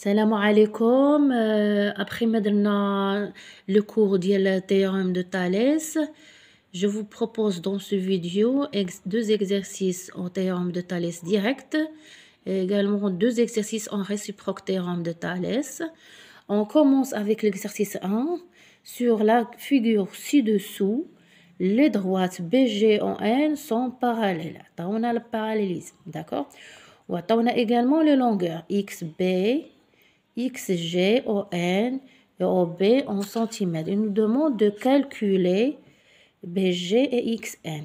السلام عليكم euh, après ما le cours كور ديال تيوريم دو je vous propose dans ce vidéo deux exercices en théorème de Thalès direct et également deux exercices en réciproque théorème de Thalès. On commence avec l'exercice 1 sur la figure ci-dessous. Les droites BG en N sont parallèles. On a le parallélisme, d'accord On a également les longueurs XB, XG, ON et OB en centimètres. Il nous demande de calculer BG et XN.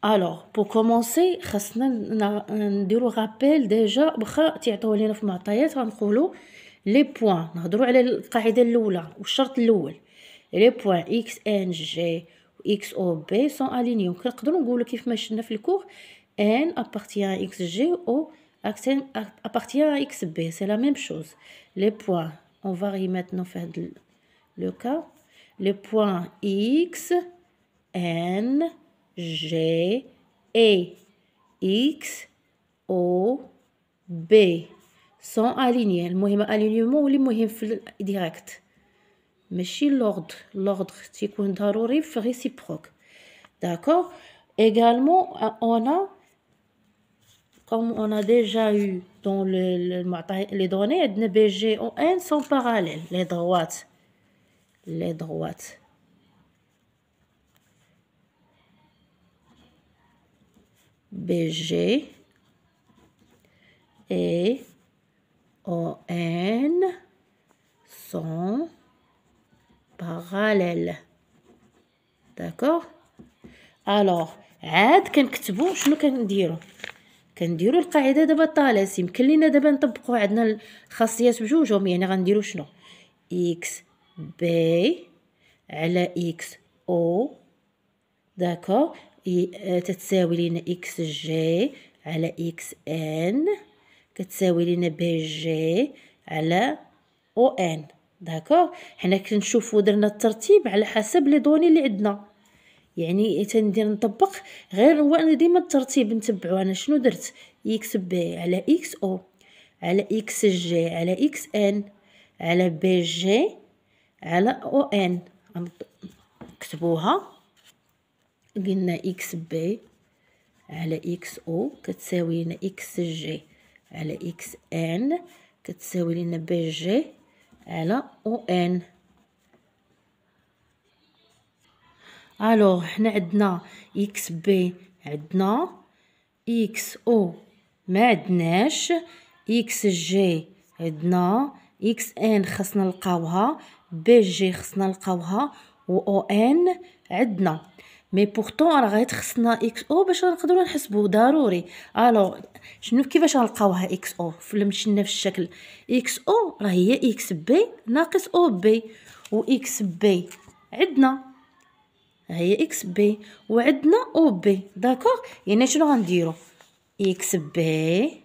Alors, pour commencer, nous avons un rappel déjà, les points, les points XN, G, XOB sont alignés. Nous avons dit que nous que le nous avons dit que appartient à XB. C'est la même chose. Les points, on varie maintenant faire le cas. Les points X, N, G, E, X, O, B sont alignés. Le المهم alignement ou le direct direct. ماشي l'ordre. L'ordre c'est ضروري réciproque. D'accord Également, on a comme on a déjà eu dans le, matin les données de ON sont parallèles, les droites. Les droites. BG et ON sont parallèles. D'accord Alors, عاد كنكتبو شنو dire. كنديروا القاعده دابا طالس يمكن لينا دابا نطبقوا عندنا الخاصيات بجوجهم يعني غنديروا شنو اكس بي على اكس او داكو تتساوي لينا اكس جي على اكس ان كتساوي لينا بي جي على او ان داكوغ حنا كنشوفو درنا الترتيب على حسب لي دوني اللي عندنا يعني تندير نطبق غير هو انا ديما الترتيب نتبعو انا شنو درت اكس بي على اكس او على اكس جي على اكس ان على بي جي على او ان نكتبوها قلنا اكس بي على اكس او كتساوي لنا اكس جي على اكس ان كتساوي لنا بي جي على او ان الوغ حنا عندنا اكس بي عندنا اكس او ما عندناش اكس جي عندنا اكس ان خصنا نلقاوها بي جي خصنا نلقاوها و او ان عندنا مي بورتون راه غير خصنا اكس او باش نقدروا نحسبو ضروري الوغ شنو كيفاش غنلقاوها اكس او مشينا في الشكل اكس او راه هي اكس بي ناقص او بي و اكس بي عندنا هي اكس بي وعندنا او بي داكوغ يعني شنو غنديرو اكس بي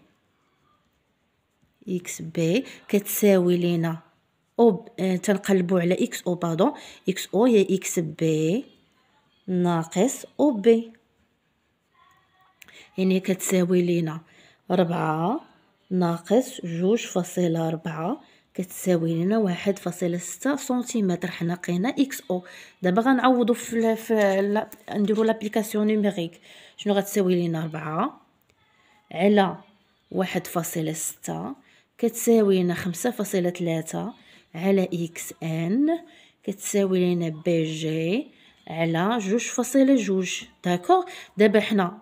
اكس بي كتساوي لينا او اه تنقلبو على اكس او بادون اكس او هي اكس بي ناقص او بي يعني كتساوي لينا ربعة ناقص جوج فاصلة ربعة كتساوي لنا واحد فاصلة ستة سنتيمتر حنا لقينا اكس او دابا غنعوضو في, في نديرو لابليكاسيون نيميريك شنو غتساوي لنا ربعة على واحد فاصلة ستة كتساوي لنا خمسة فاصلة تلاتة على اكس ان كتساوي لنا بي جي على جوج فاصلة جوج داكوغ دابا حنا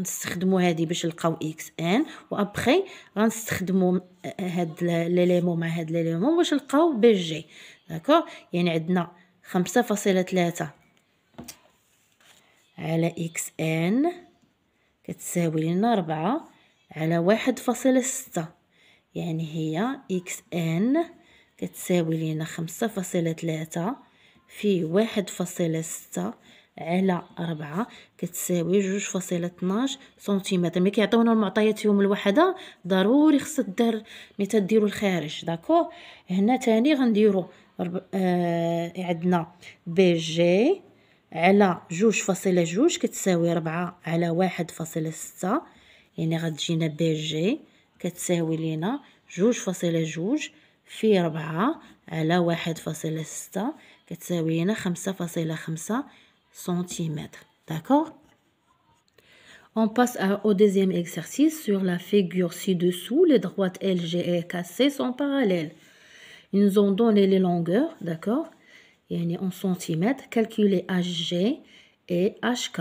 نستخدموا هذه باش نلقاو اكس ان وابخي غنستخدموا هاد ليليمو مع هاد ليليمو باش نلقاو بي جي داكوغ يعني عندنا خمسة فاصلة ثلاثة على اكس ان كتساوي لنا ربعة على واحد فاصلة ستة يعني هي اكس ان كتساوي لنا خمسة فاصلة ثلاثة في واحد فاصلة ستة على ربعة كتساوي جوج فاصلة اتناش سنتيمتر ملي كيعطيونا المعطيات فيهم الوحدة ضروري خص دار ميتا تديرو الخارج داكوغ هنا تاني غنديرو رب... آه... عندنا بي جي على جوج فاصلة جوج كتساوي ربعة على واحد فاصلة ستة يعني غتجينا بي جي كتساوي لينا جوج فاصلة جوج في ربعة على واحد فاصلة ستة كتساوي لينا خمسة فاصلة خمسة cm. D'accord On passe au deuxième exercice sur la figure ci-dessous. Les droites LG et KC sont parallèles. Ils nous ont donné les longueurs, d'accord يعني en centimètres, calculez HG et HK.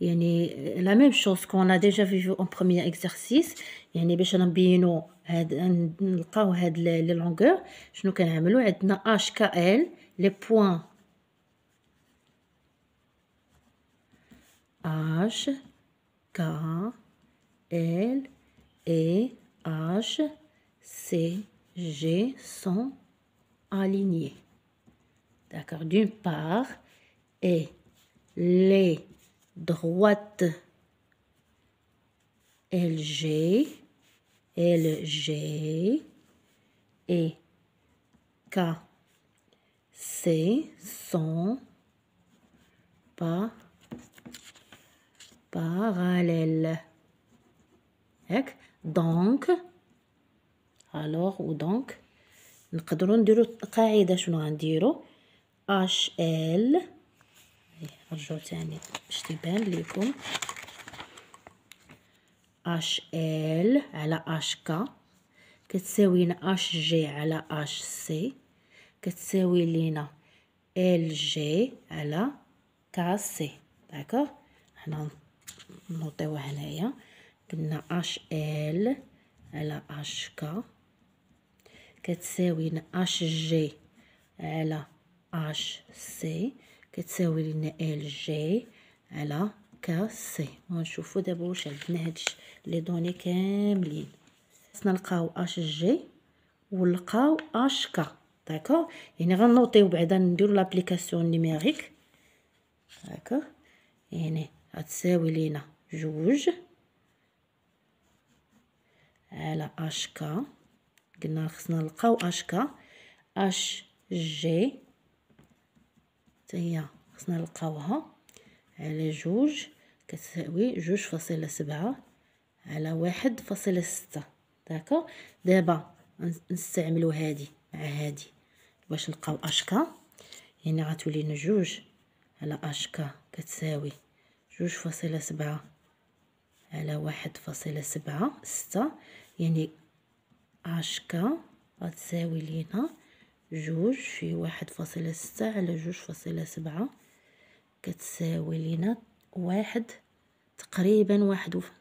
يعني la même chose qu'on a déjà vu en premier exercice يعني باش نبينو هاد نلقاو هاد les y شنو a عندنا HKL les points H, K, L, et H, C, G sont alignés. D'accord D'une part, et les droites LG, LG et KC sont pas parallèle. هاك دونك الوغ و دونك نقدروا نديروا قاعده شنو غنديروا اش ال نرجعوا ثاني باش تبان لكم اش ال على اش كا كتساوي لنا اش جي على اش سي كتساوي لينا ال جي على كا سي داكوغ هنا نوطيوها هنايا قلنا اش ال على اش كا كتساوي لنا اش جي على اش سي كتساوي لنا ال جي على كا سي ونشوفو دابا واش عندنا هاد لي دوني كاملين خصنا نلقاو اش جي ونلقاو اش كا داكور يعني غنوطيو بعدا نديرو لابليكاسيون نيميريك داكور يعني غتساوي لينا جوج على اش كا قلنا خصنا نلقاو اش كا اش جي هي خصنا نلقاوها على جوج كتساوي جوج فاصلة سبعة على واحد فاصلة ستة داكا دابا نستعملو هادي مع هادي باش نلقاو اشكا يعني غتولينا جوج على اشكا كتساوي جوج فاصلة سبعة على واحد فاصلة سبعة ستة يعني كا غتساوي لينا جوج في واحد فاصلة ستة على جوج فاصلة سبعة كتساوي لينا واحد تقريبا واحد وف...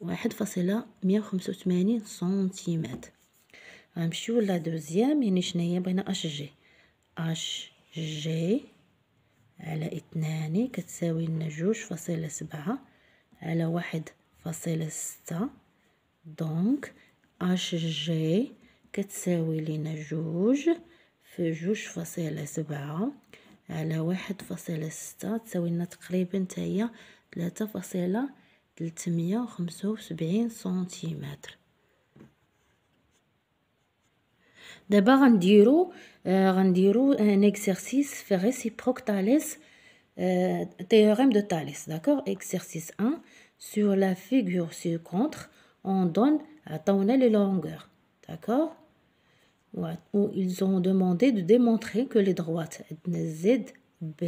واحد فاصلة مية وخمسة وثمانين سنتيمات غنمشيو لا دوزيام يعني شناهي بغينا اش جي اش جي على اثنان كتساوي لنا جوج فاصلة سبعة على واحد فاصلة ستة دونك اش جي كتساوي لنا جوج في جوج فاصلة سبعة على واحد فاصلة ستة تساوي لنا تقريبا تاهي تلاتة فاصلة تلتمية وخمسة وسبعين سنتيمتر D'abord, غنديرو غنديرو euh, un exercice fait réciproque euh, théorème de Thalès, d'accord Exercice 1, sur la figure sur contre, on donne à les longueurs, d'accord Où ils ont demandé de démontrer que les droites Z, B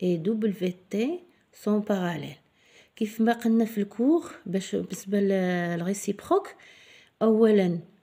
et WT sont parallèles. كيف le le ben, le je ben, le réciproque للريسيبروك اولا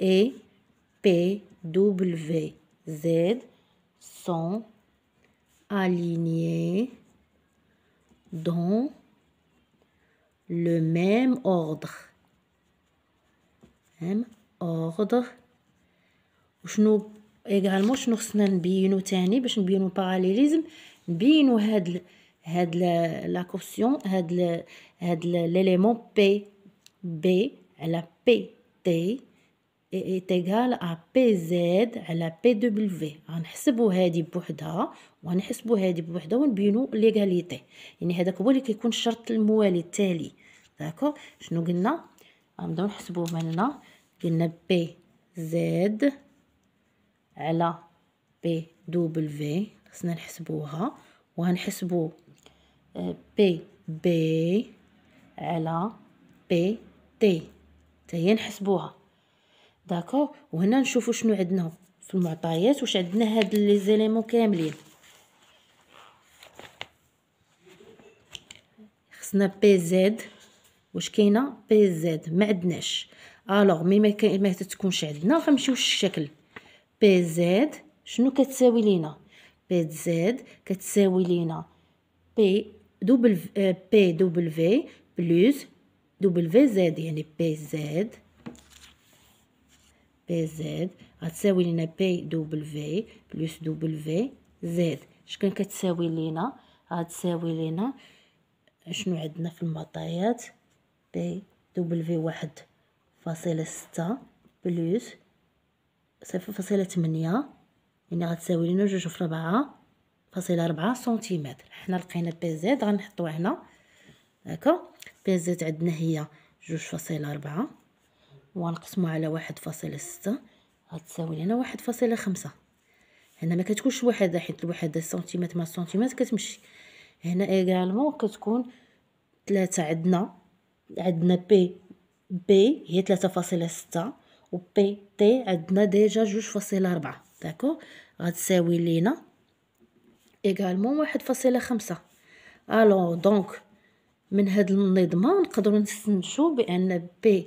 et Z sont alignés dans le même ordre. Même ordre. Également, je nous ai dit que parallélisme. Nous la caution, l'élément P, B, la P, T. تيغال ا بي زد على بي دبليو غنحسبو هادي بوحدها وغنحسبو هادي بوحدها ونبينو ليغاليتي يعني هذاك هو اللي كيكون الشرط الموالي التالي داكو شنو قلنا غنبداو نحسبوه مالنا قلنا بي زد على بي دبليو خصنا نحسبوها وغنحسبو بي آه، بي على بي تي تاهي نحسبوها داكوغ وهنا نشوفوا شنو عندنا في المعطيات واش عندنا هاد لي زيليمون كاملين خصنا بي زد واش كاينه بي زد ما عندناش الوغ مي ما, كي... تتكونش عندنا غنمشيو للشكل بي زد شنو كتساوي لينا بي زد كتساوي لينا بي دوبل بي دوبل في بلس دوبل في زد يعني بي زد بي زد غتساوي لينا بي دوبل في بلس دوبل في زد شكون كتساوي لينا غتساوي لينا شنو عندنا في المعطيات بي دوبل في واحد فاصلة ستة بلس صفر فاصلة تمنية يعني غتساوي لينا جوج في ربعة فاصلة ربعة سنتيمتر حنا لقينا بي زد غنحطوها هنا هاكا بي زد عندنا هي جوج فاصلة ربعة ونقسمو على واحد فاصلة ستة غتساوي لينا واحد فاصلة خمسة هنا ما كتكونش وحدة حيت الوحدة سنتيمتر مع سنتيمتر كتمشي هنا ايغالمون كتكون ثلاثة عندنا عندنا بي بي هي ثلاثة فاصلة ستة و بي تي عندنا ديجا جوج فاصلة ربعة داكو غتساوي لينا ايغالمون واحد فاصلة خمسة الو دونك من هاد النظمه نقدروا نستنتجوا بان بي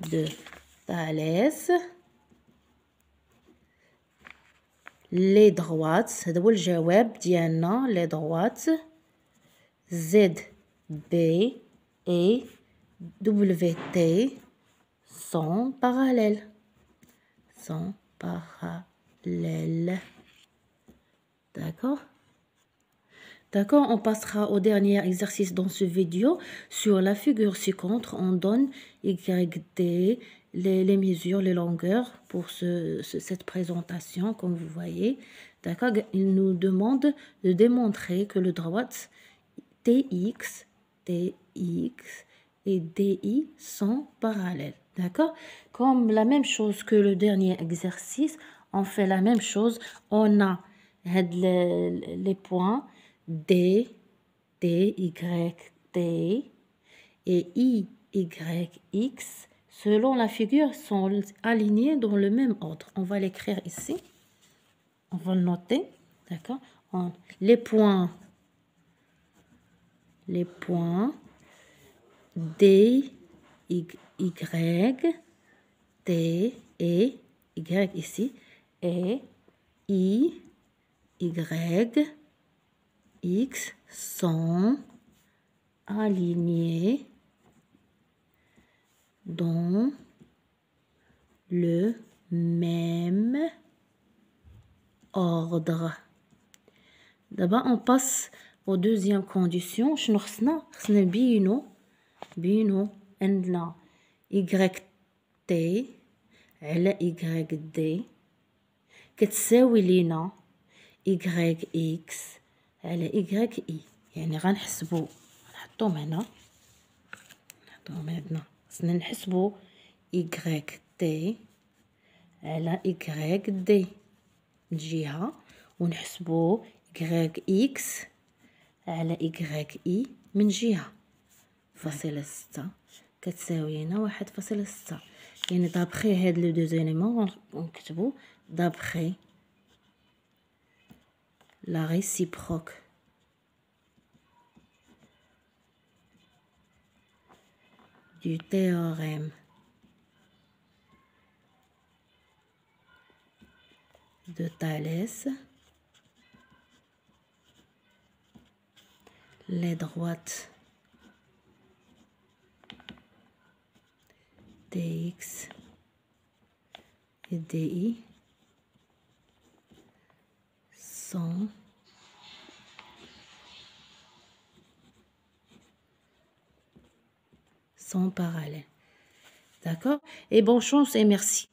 de Thalès. Les droites, c'est le الجواب ديالنا les droites. Z, B, et WT sont parallèles. Sont parallèles. D'accord D'accord On passera au dernier exercice dans ce vidéo sur la figure ci contre On donne YD, les, les mesures, les longueurs pour cette présentation, comme vous voyez. D'accord Il nous demande de démontrer que le droite TX, TX et DI sont parallèles. D'accord Comme la même chose que le dernier exercice, on fait la même chose. On a les points D, D, Y, T et I, Y, X, selon la figure, sont alignés dans le même ordre. On va l'écrire ici. On va le noter. D'accord Les points. Les points. D, Y, T et Y ici. Et I, Y, X sont alignés dans le même ordre. D'abord, on passe aux deuxième condition. شنو خصنا خصنا T y Y YT على YD كتساوي لينا YX على إيكغيك إي يعني غنحسبو نحطوهم هنا نحطوهم هنا خصنا نحسبو إيكغيك تي على إيكغيك دي من جهة ونحسبو إيكغيك إكس على إيكغيك إي e من جهة فاصلة ستة كتساوي هنا واحد فاصلة ستة يعني دابخي هاد لو دوزيليمون غنكتبو دابخي la réciproque. du théorème de Thalès, les droites dx et di sans parallèle. D'accord Et bonne chance et merci.